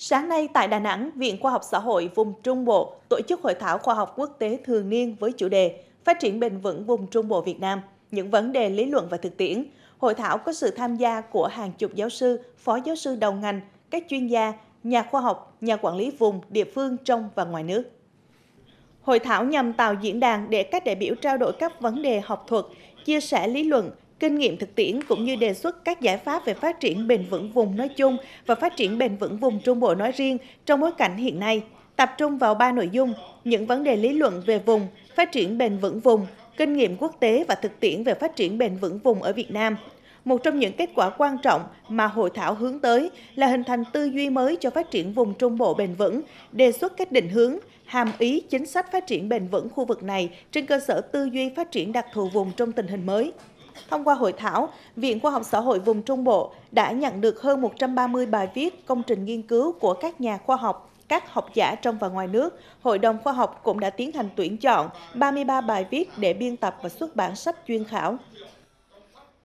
Sáng nay tại Đà Nẵng, Viện Khoa học Xã hội vùng Trung Bộ tổ chức hội thảo khoa học quốc tế thường niên với chủ đề Phát triển bền vững vùng Trung Bộ Việt Nam, những vấn đề lý luận và thực tiễn. Hội thảo có sự tham gia của hàng chục giáo sư, phó giáo sư đầu ngành, các chuyên gia, nhà khoa học, nhà quản lý vùng, địa phương trong và ngoài nước. Hội thảo nhằm tạo diễn đàn để các đại biểu trao đổi các vấn đề học thuật, chia sẻ lý luận, kinh nghiệm thực tiễn cũng như đề xuất các giải pháp về phát triển bền vững vùng nói chung và phát triển bền vững vùng Trung Bộ nói riêng trong bối cảnh hiện nay, tập trung vào ba nội dung: những vấn đề lý luận về vùng, phát triển bền vững vùng, kinh nghiệm quốc tế và thực tiễn về phát triển bền vững vùng ở Việt Nam. Một trong những kết quả quan trọng mà hội thảo hướng tới là hình thành tư duy mới cho phát triển vùng Trung Bộ bền vững, đề xuất các định hướng, hàm ý chính sách phát triển bền vững khu vực này trên cơ sở tư duy phát triển đặc thù vùng trong tình hình mới. Thông qua hội thảo, Viện Khoa học Xã hội vùng Trung Bộ đã nhận được hơn 130 bài viết, công trình nghiên cứu của các nhà khoa học, các học giả trong và ngoài nước. Hội đồng khoa học cũng đã tiến hành tuyển chọn 33 bài viết để biên tập và xuất bản sách chuyên khảo.